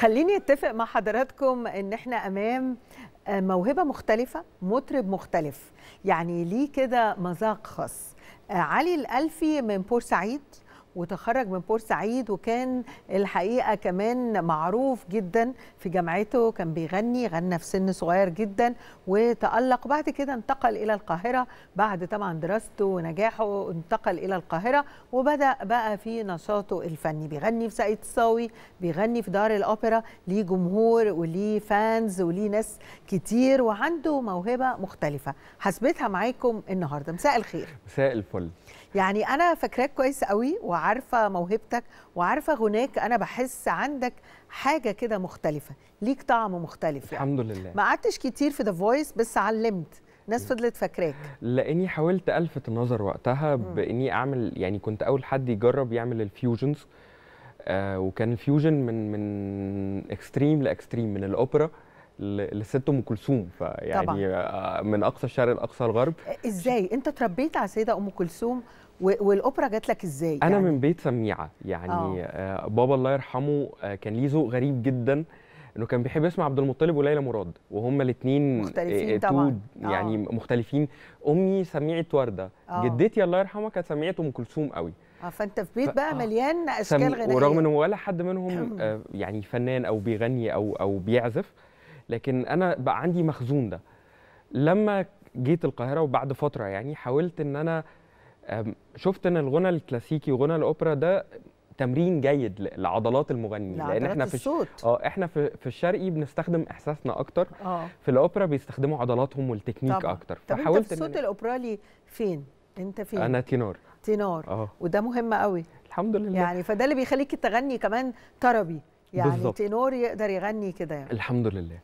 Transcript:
خليني اتفق مع حضراتكم ان احنا امام آه، موهبه مختلفه مطرب مختلف يعني ليه كده مذاق خاص آه، علي الالفي من بورسعيد وتخرج من بورسعيد وكان الحقيقه كمان معروف جدا في جامعته كان بيغني غنى في سن صغير جدا وتالق بعد كده انتقل الى القاهره بعد طبعا دراسته ونجاحه انتقل الى القاهره وبدا بقى في نشاطه الفني بيغني في ساقية الصاوي بيغني في دار الاوبرا ليه جمهور وليه فانز وليه ناس كتير وعنده موهبه مختلفه حسبتها معاكم النهارده مساء الخير مساء الفل يعني انا فاكراك كويس قوي وعارفه موهبتك وعارفه غناك انا بحس عندك حاجه كده مختلفه ليك طعم مختلف يعني. الحمد لله ما قعدتش كتير في ذا فويس بس علمت الناس فضلت فاكراك لاني حاولت الفت النظر وقتها باني اعمل يعني كنت اول حد يجرب يعمل الفيوجنز آه وكان فيوجن من من اكستريم لاكستريم من الاوبرا لست ام كلثوم فيعني آه، من اقصى الشرق لاقصى الغرب ازاي انت اتربيت على السيده ام كلثوم والاوبرا جات لك ازاي انا يعني؟ من بيت سميعه يعني أوه. آه بابا الله يرحمه آه، كان ليه ذوق غريب جدا انه كان بيحب يسمع عبد المطلب وليلى مراد وهما الاثنين آه، مختلفين طبعا يعني أوه. مختلفين امي سميعه ورده جدتي الله يرحمها كانت سميعه ام كلثوم قوي اه فانت في بيت بقى مليان اشكال غنائيه ورغم انه ولا حد منهم يعني فنان او بيغني او او بيعزف لكن انا بقى عندي مخزون ده لما جيت القاهره وبعد فتره يعني حاولت ان انا شفت ان الغنى الكلاسيكي وغنى الاوبرا ده تمرين جيد لعضلات المغني لان احنا في الصوت. اه احنا في, في الشرقي بنستخدم احساسنا اكتر أوه. في الاوبرا بيستخدموا عضلاتهم والتكنيك طبعا. اكتر فحاولت طب انت الصوت إن الاوبرالي فين انت فين انا تينور تينور اه وده مهم قوي الحمد لله يعني فده اللي بيخليك تغني كمان طربي يعني بالزبط. تينور يقدر يغني كده يعني. الحمد لله